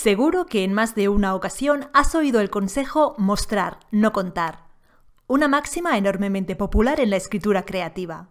Seguro que en más de una ocasión has oído el consejo mostrar, no contar, una máxima enormemente popular en la escritura creativa.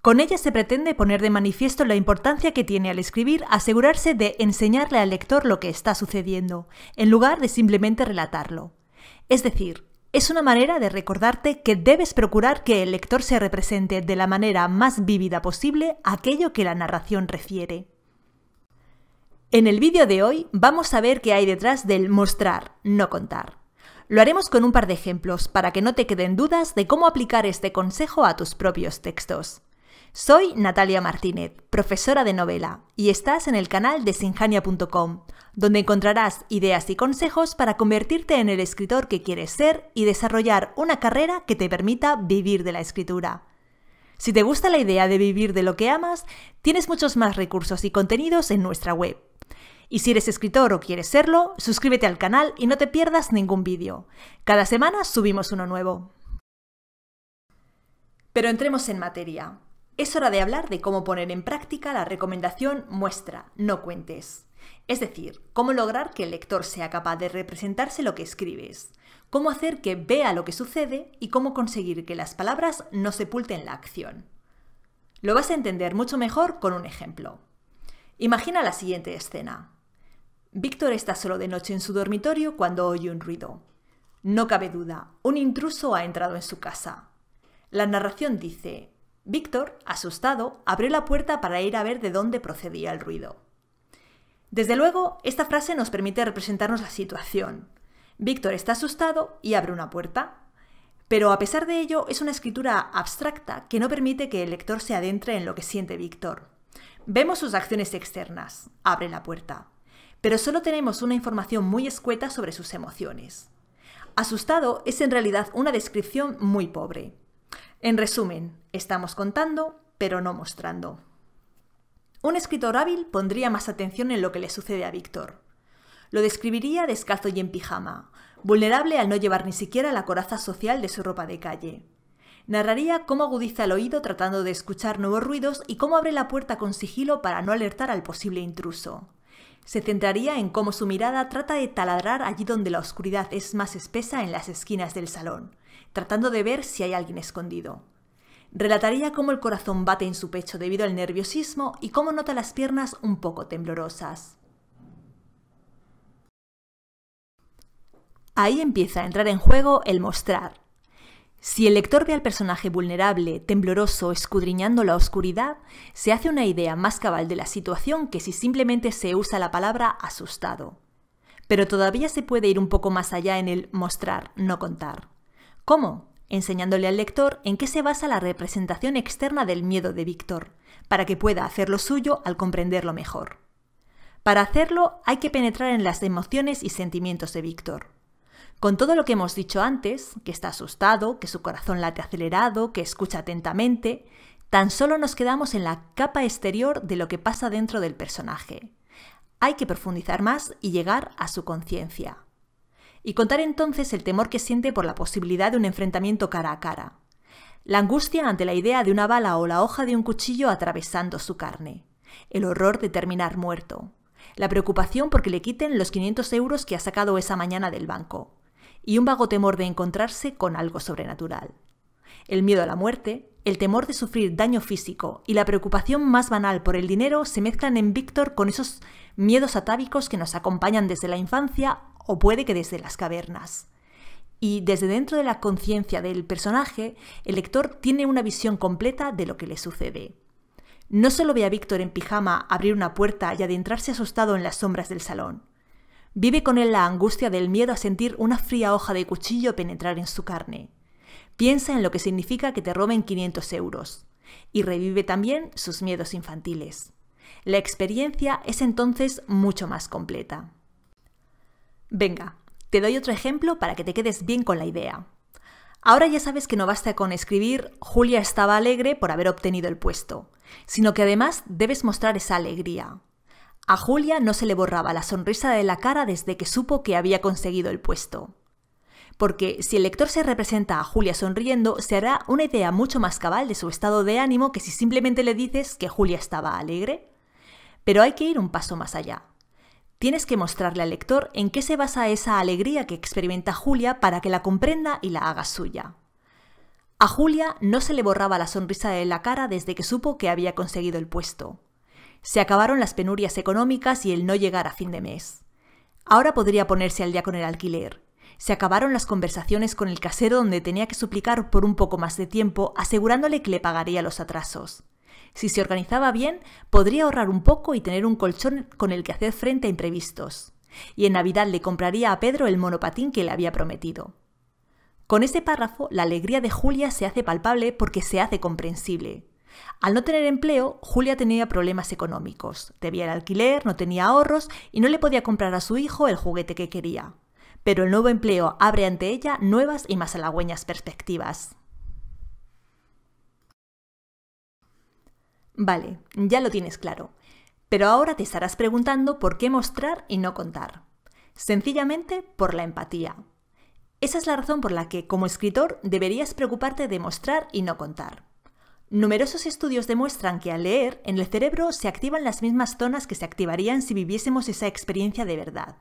Con ella se pretende poner de manifiesto la importancia que tiene al escribir asegurarse de enseñarle al lector lo que está sucediendo, en lugar de simplemente relatarlo. Es decir, es una manera de recordarte que debes procurar que el lector se represente de la manera más vívida posible aquello que la narración refiere. En el vídeo de hoy vamos a ver qué hay detrás del mostrar, no contar. Lo haremos con un par de ejemplos para que no te queden dudas de cómo aplicar este consejo a tus propios textos. Soy Natalia Martínez, profesora de novela, y estás en el canal de sinjania.com, donde encontrarás ideas y consejos para convertirte en el escritor que quieres ser y desarrollar una carrera que te permita vivir de la escritura. Si te gusta la idea de vivir de lo que amas, tienes muchos más recursos y contenidos en nuestra web. Y si eres escritor o quieres serlo, suscríbete al canal y no te pierdas ningún vídeo. Cada semana subimos uno nuevo. Pero entremos en materia. Es hora de hablar de cómo poner en práctica la recomendación muestra, no cuentes. Es decir, cómo lograr que el lector sea capaz de representarse lo que escribes, cómo hacer que vea lo que sucede y cómo conseguir que las palabras no sepulten la acción. Lo vas a entender mucho mejor con un ejemplo. Imagina la siguiente escena. Víctor está solo de noche en su dormitorio cuando oye un ruido. No cabe duda, un intruso ha entrado en su casa. La narración dice, Víctor, asustado, abrió la puerta para ir a ver de dónde procedía el ruido. Desde luego, esta frase nos permite representarnos la situación. Víctor está asustado y abre una puerta. Pero a pesar de ello, es una escritura abstracta que no permite que el lector se adentre en lo que siente Víctor. Vemos sus acciones externas, abre la puerta, pero solo tenemos una información muy escueta sobre sus emociones. Asustado es en realidad una descripción muy pobre. En resumen, estamos contando, pero no mostrando. Un escritor hábil pondría más atención en lo que le sucede a Víctor. Lo describiría descalzo y en pijama, vulnerable al no llevar ni siquiera la coraza social de su ropa de calle. Narraría cómo agudiza el oído tratando de escuchar nuevos ruidos y cómo abre la puerta con sigilo para no alertar al posible intruso. Se centraría en cómo su mirada trata de taladrar allí donde la oscuridad es más espesa en las esquinas del salón, tratando de ver si hay alguien escondido. Relataría cómo el corazón bate en su pecho debido al nerviosismo y cómo nota las piernas un poco temblorosas. Ahí empieza a entrar en juego el mostrar. Si el lector ve al personaje vulnerable, tembloroso, escudriñando la oscuridad, se hace una idea más cabal de la situación que si simplemente se usa la palabra asustado. Pero todavía se puede ir un poco más allá en el mostrar, no contar. ¿Cómo? enseñándole al lector en qué se basa la representación externa del miedo de Víctor, para que pueda hacer lo suyo al comprenderlo mejor. Para hacerlo hay que penetrar en las emociones y sentimientos de Víctor. Con todo lo que hemos dicho antes, que está asustado, que su corazón late acelerado, que escucha atentamente, tan solo nos quedamos en la capa exterior de lo que pasa dentro del personaje. Hay que profundizar más y llegar a su conciencia y contar entonces el temor que siente por la posibilidad de un enfrentamiento cara a cara, la angustia ante la idea de una bala o la hoja de un cuchillo atravesando su carne, el horror de terminar muerto, la preocupación porque le quiten los 500 euros que ha sacado esa mañana del banco, y un vago temor de encontrarse con algo sobrenatural, el miedo a la muerte, el temor de sufrir daño físico y la preocupación más banal por el dinero se mezclan en Víctor con esos miedos atávicos que nos acompañan desde la infancia o puede que desde las cavernas. Y desde dentro de la conciencia del personaje, el lector tiene una visión completa de lo que le sucede. No solo ve a Víctor en pijama abrir una puerta y adentrarse asustado en las sombras del salón. Vive con él la angustia del miedo a sentir una fría hoja de cuchillo penetrar en su carne Piensa en lo que significa que te roben 500 euros y revive también sus miedos infantiles. La experiencia es entonces mucho más completa. Venga, te doy otro ejemplo para que te quedes bien con la idea. Ahora ya sabes que no basta con escribir Julia estaba alegre por haber obtenido el puesto, sino que además debes mostrar esa alegría. A Julia no se le borraba la sonrisa de la cara desde que supo que había conseguido el puesto porque si el lector se representa a Julia sonriendo, se hará una idea mucho más cabal de su estado de ánimo que si simplemente le dices que Julia estaba alegre. Pero hay que ir un paso más allá. Tienes que mostrarle al lector en qué se basa esa alegría que experimenta Julia para que la comprenda y la haga suya. A Julia no se le borraba la sonrisa de la cara desde que supo que había conseguido el puesto. Se acabaron las penurias económicas y el no llegar a fin de mes. Ahora podría ponerse al día con el alquiler, se acabaron las conversaciones con el casero donde tenía que suplicar por un poco más de tiempo, asegurándole que le pagaría los atrasos. Si se organizaba bien, podría ahorrar un poco y tener un colchón con el que hacer frente a imprevistos. Y en Navidad le compraría a Pedro el monopatín que le había prometido. Con este párrafo, la alegría de Julia se hace palpable porque se hace comprensible. Al no tener empleo, Julia tenía problemas económicos. Debía el alquiler, no tenía ahorros y no le podía comprar a su hijo el juguete que quería pero el nuevo empleo abre ante ella nuevas y más halagüeñas perspectivas. Vale, ya lo tienes claro. Pero ahora te estarás preguntando por qué mostrar y no contar. Sencillamente por la empatía. Esa es la razón por la que, como escritor, deberías preocuparte de mostrar y no contar. Numerosos estudios demuestran que al leer, en el cerebro se activan las mismas zonas que se activarían si viviésemos esa experiencia de verdad.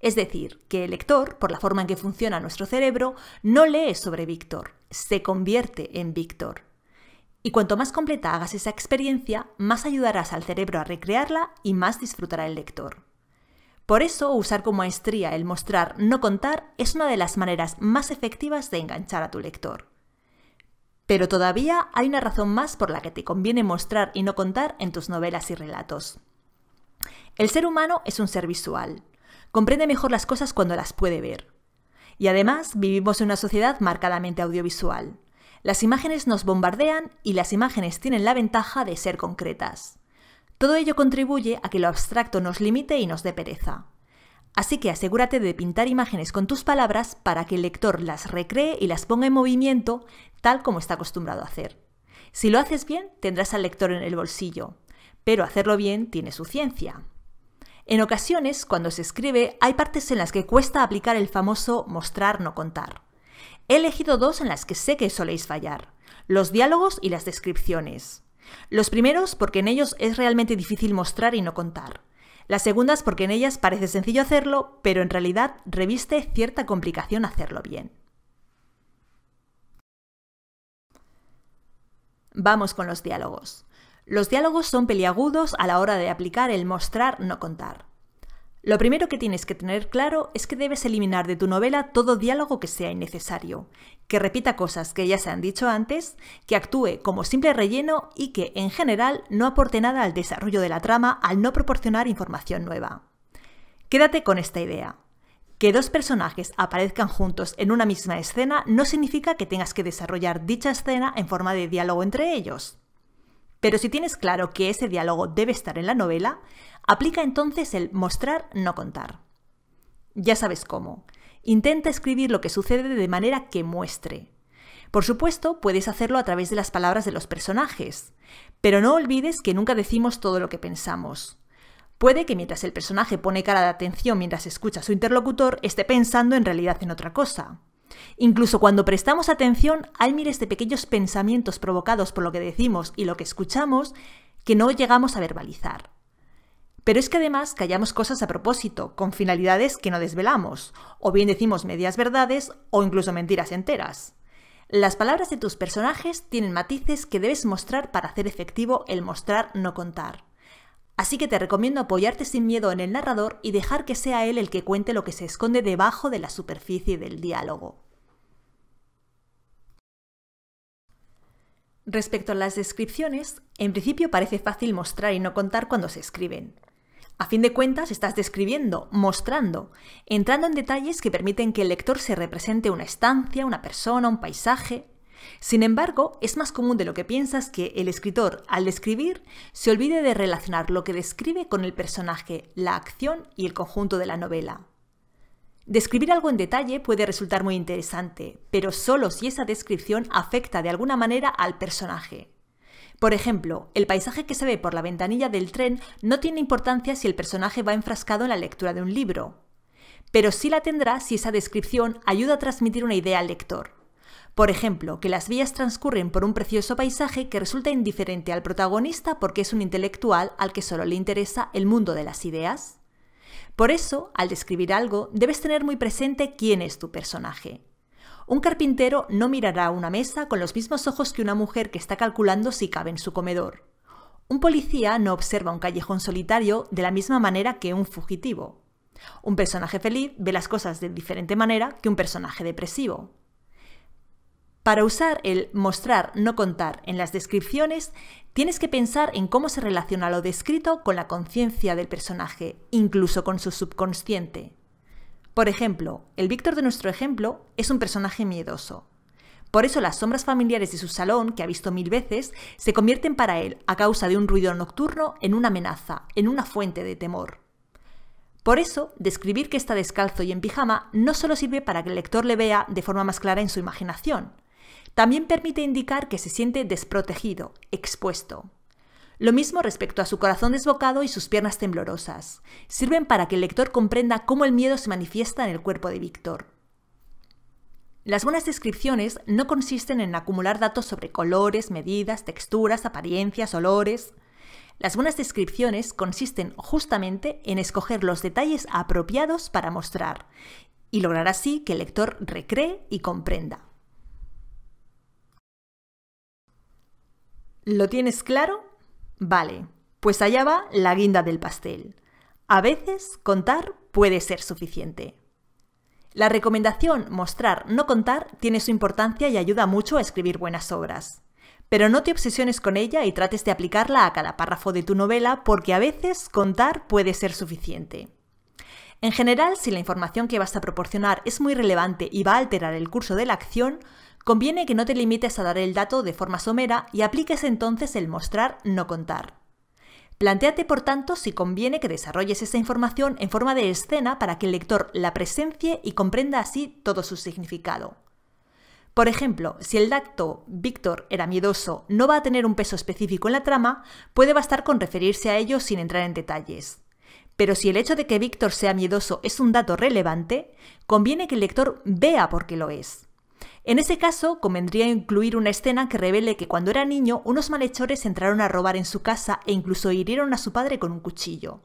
Es decir, que el lector, por la forma en que funciona nuestro cerebro, no lee sobre Víctor, se convierte en Víctor. Y cuanto más completa hagas esa experiencia, más ayudarás al cerebro a recrearla y más disfrutará el lector. Por eso, usar como maestría el mostrar, no contar, es una de las maneras más efectivas de enganchar a tu lector. Pero todavía hay una razón más por la que te conviene mostrar y no contar en tus novelas y relatos. El ser humano es un ser visual comprende mejor las cosas cuando las puede ver. Y además vivimos en una sociedad marcadamente audiovisual. Las imágenes nos bombardean y las imágenes tienen la ventaja de ser concretas. Todo ello contribuye a que lo abstracto nos limite y nos dé pereza. Así que asegúrate de pintar imágenes con tus palabras para que el lector las recree y las ponga en movimiento tal como está acostumbrado a hacer. Si lo haces bien, tendrás al lector en el bolsillo, pero hacerlo bien tiene su ciencia. En ocasiones, cuando se escribe, hay partes en las que cuesta aplicar el famoso mostrar no contar. He elegido dos en las que sé que soléis fallar, los diálogos y las descripciones. Los primeros porque en ellos es realmente difícil mostrar y no contar. Las segundas porque en ellas parece sencillo hacerlo, pero en realidad reviste cierta complicación hacerlo bien. Vamos con los diálogos. Los diálogos son peliagudos a la hora de aplicar el mostrar no contar. Lo primero que tienes que tener claro es que debes eliminar de tu novela todo diálogo que sea innecesario, que repita cosas que ya se han dicho antes, que actúe como simple relleno y que, en general, no aporte nada al desarrollo de la trama al no proporcionar información nueva. Quédate con esta idea. Que dos personajes aparezcan juntos en una misma escena no significa que tengas que desarrollar dicha escena en forma de diálogo entre ellos. Pero si tienes claro que ese diálogo debe estar en la novela, aplica entonces el mostrar, no contar. Ya sabes cómo. Intenta escribir lo que sucede de manera que muestre. Por supuesto, puedes hacerlo a través de las palabras de los personajes, pero no olvides que nunca decimos todo lo que pensamos. Puede que mientras el personaje pone cara de atención mientras escucha a su interlocutor, esté pensando en realidad en otra cosa. Incluso cuando prestamos atención, hay miles de pequeños pensamientos provocados por lo que decimos y lo que escuchamos que no llegamos a verbalizar. Pero es que además callamos cosas a propósito, con finalidades que no desvelamos, o bien decimos medias verdades o incluso mentiras enteras. Las palabras de tus personajes tienen matices que debes mostrar para hacer efectivo el mostrar no contar. Así que te recomiendo apoyarte sin miedo en el narrador y dejar que sea él el que cuente lo que se esconde debajo de la superficie del diálogo. Respecto a las descripciones, en principio parece fácil mostrar y no contar cuando se escriben. A fin de cuentas, estás describiendo, mostrando, entrando en detalles que permiten que el lector se represente una estancia, una persona, un paisaje, sin embargo, es más común de lo que piensas que el escritor, al describir, se olvide de relacionar lo que describe con el personaje, la acción y el conjunto de la novela. Describir algo en detalle puede resultar muy interesante, pero solo si esa descripción afecta de alguna manera al personaje. Por ejemplo, el paisaje que se ve por la ventanilla del tren no tiene importancia si el personaje va enfrascado en la lectura de un libro, pero sí la tendrá si esa descripción ayuda a transmitir una idea al lector. Por ejemplo, que las vías transcurren por un precioso paisaje que resulta indiferente al protagonista porque es un intelectual al que solo le interesa el mundo de las ideas. Por eso, al describir algo, debes tener muy presente quién es tu personaje. Un carpintero no mirará una mesa con los mismos ojos que una mujer que está calculando si cabe en su comedor. Un policía no observa un callejón solitario de la misma manera que un fugitivo. Un personaje feliz ve las cosas de diferente manera que un personaje depresivo. Para usar el mostrar, no contar en las descripciones, tienes que pensar en cómo se relaciona lo descrito con la conciencia del personaje, incluso con su subconsciente. Por ejemplo, el Víctor de nuestro ejemplo es un personaje miedoso. Por eso las sombras familiares de su salón, que ha visto mil veces, se convierten para él, a causa de un ruido nocturno, en una amenaza, en una fuente de temor. Por eso, describir que está descalzo y en pijama no solo sirve para que el lector le vea de forma más clara en su imaginación, también permite indicar que se siente desprotegido, expuesto. Lo mismo respecto a su corazón desbocado y sus piernas temblorosas. Sirven para que el lector comprenda cómo el miedo se manifiesta en el cuerpo de Víctor. Las buenas descripciones no consisten en acumular datos sobre colores, medidas, texturas, apariencias, olores. Las buenas descripciones consisten justamente en escoger los detalles apropiados para mostrar y lograr así que el lector recree y comprenda. ¿Lo tienes claro? Vale, pues allá va la guinda del pastel. A veces contar puede ser suficiente. La recomendación mostrar, no contar tiene su importancia y ayuda mucho a escribir buenas obras. Pero no te obsesiones con ella y trates de aplicarla a cada párrafo de tu novela porque a veces contar puede ser suficiente. En general, si la información que vas a proporcionar es muy relevante y va a alterar el curso de la acción, Conviene que no te limites a dar el dato de forma somera y apliques entonces el mostrar no contar. Plantéate, por tanto, si conviene que desarrolles esa información en forma de escena para que el lector la presencie y comprenda así todo su significado. Por ejemplo, si el dato Víctor era miedoso no va a tener un peso específico en la trama, puede bastar con referirse a ello sin entrar en detalles. Pero si el hecho de que Víctor sea miedoso es un dato relevante, conviene que el lector vea por qué lo es. En ese caso, convendría incluir una escena que revele que cuando era niño unos malhechores entraron a robar en su casa e incluso hirieron a su padre con un cuchillo.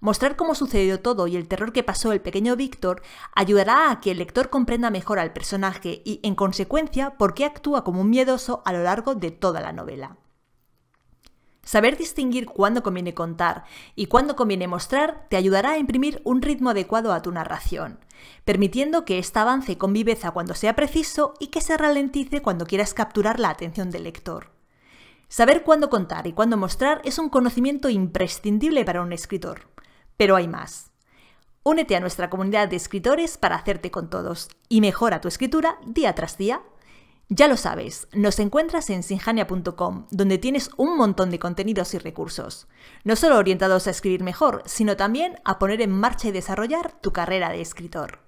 Mostrar cómo sucedió todo y el terror que pasó el pequeño Víctor ayudará a que el lector comprenda mejor al personaje y, en consecuencia, por qué actúa como un miedoso a lo largo de toda la novela. Saber distinguir cuándo conviene contar y cuándo conviene mostrar te ayudará a imprimir un ritmo adecuado a tu narración, permitiendo que ésta avance con viveza cuando sea preciso y que se ralentice cuando quieras capturar la atención del lector. Saber cuándo contar y cuándo mostrar es un conocimiento imprescindible para un escritor. Pero hay más. Únete a nuestra comunidad de escritores para hacerte con todos y mejora tu escritura día tras día ya lo sabes, nos encuentras en sinjania.com, donde tienes un montón de contenidos y recursos, no solo orientados a escribir mejor, sino también a poner en marcha y desarrollar tu carrera de escritor.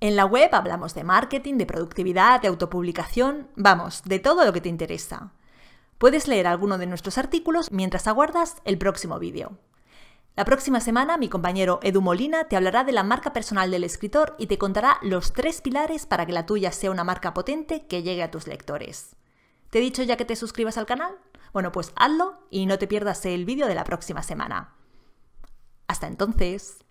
En la web hablamos de marketing, de productividad, de autopublicación, vamos, de todo lo que te interesa. Puedes leer alguno de nuestros artículos mientras aguardas el próximo vídeo. La próxima semana mi compañero Edu Molina te hablará de la marca personal del escritor y te contará los tres pilares para que la tuya sea una marca potente que llegue a tus lectores. ¿Te he dicho ya que te suscribas al canal? Bueno, pues hazlo y no te pierdas el vídeo de la próxima semana. Hasta entonces.